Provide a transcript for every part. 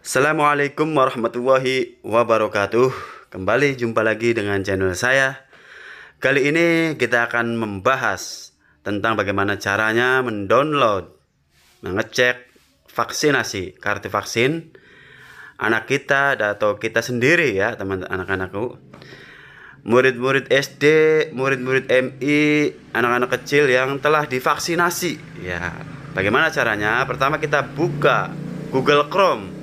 Assalamualaikum warahmatullahi wabarakatuh Kembali jumpa lagi dengan channel saya Kali ini kita akan membahas Tentang bagaimana caranya mendownload Mengecek vaksinasi Kartu vaksin Anak kita atau kita sendiri ya teman anak-anakku Murid-murid SD, murid-murid MI Anak-anak kecil yang telah divaksinasi Ya Bagaimana caranya? Pertama kita buka Google Chrome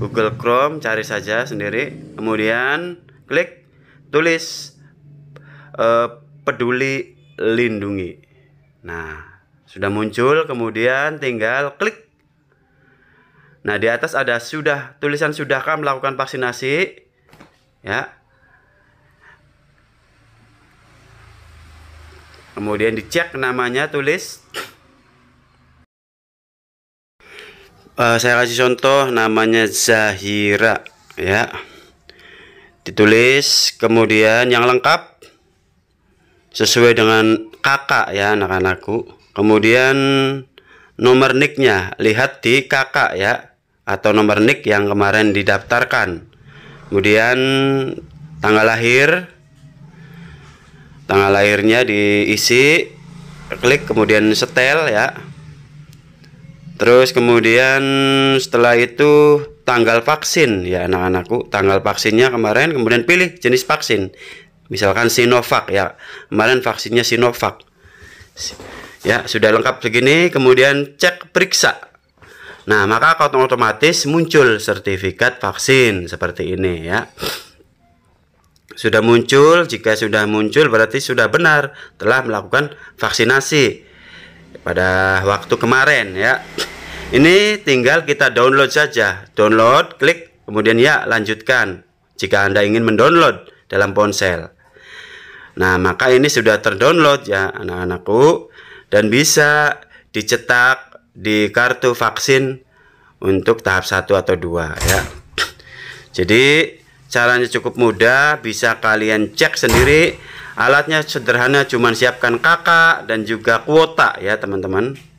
Google Chrome cari saja sendiri kemudian klik tulis uh, peduli lindungi nah sudah muncul kemudian tinggal klik nah di atas ada sudah tulisan sudahkah melakukan vaksinasi ya kemudian dicek namanya tulis uh, saya kasih contoh namanya Zahira ya ditulis kemudian yang lengkap sesuai dengan kakak ya anak-anakku kemudian nomor nicknya lihat di kakak ya atau nomor nick yang kemarin didaftarkan kemudian tanggal lahir tanggal lahirnya diisi klik kemudian setel ya Terus kemudian setelah itu tanggal vaksin ya anak-anakku tanggal vaksinnya kemarin kemudian pilih jenis vaksin misalkan Sinovac ya kemarin vaksinnya Sinovac ya sudah lengkap segini kemudian cek periksa nah maka otomatis muncul sertifikat vaksin seperti ini ya sudah muncul jika sudah muncul berarti sudah benar telah melakukan vaksinasi pada waktu kemarin ya ini tinggal kita download saja. Download, klik, kemudian ya lanjutkan. Jika Anda ingin mendownload dalam ponsel. Nah, maka ini sudah terdownload ya anak-anakku dan bisa dicetak di kartu vaksin untuk tahap 1 atau 2 ya. Jadi caranya cukup mudah, bisa kalian cek sendiri. Alatnya sederhana cuman siapkan kakak dan juga kuota ya, teman-teman.